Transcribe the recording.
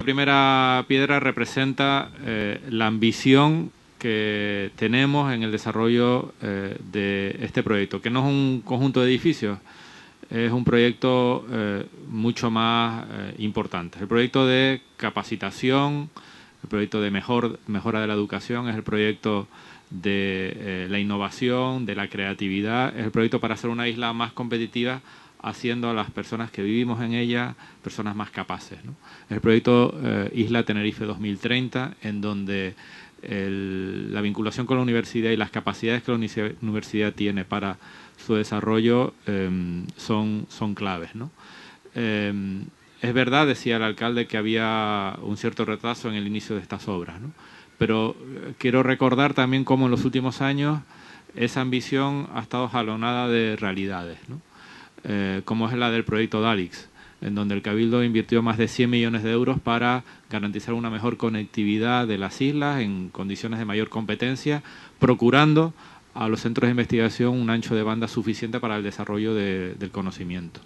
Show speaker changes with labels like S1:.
S1: La primera piedra representa eh, la ambición que tenemos en el desarrollo eh, de este proyecto, que no es un conjunto de edificios, es un proyecto eh, mucho más importante. El proyecto de capacitación, el proyecto de mejora de la educación, es el proyecto de la innovación, de la creatividad, es el proyecto para hacer una isla más competitiva haciendo a las personas que vivimos en ella personas más capaces. El proyecto eh, Isla Tenerife 2030, en donde la vinculación con la universidad y las capacidades que la universidad tiene para su desarrollo em, son, claves. Em, es verdad, decía el alcalde, que había un cierto retraso en el inicio de estas obras, pero eh, quiero recordar también cómo en los últimos años esa ambición ha estado jalonada de realidades. ¿no? Eh, como es la del proyecto DALIX, en donde el Cabildo invirtió más de 100 millones de euros para garantizar una mejor conectividad de las islas en condiciones de mayor competencia, procurando a los centros de investigación un ancho de banda suficiente para el desarrollo del conocimiento.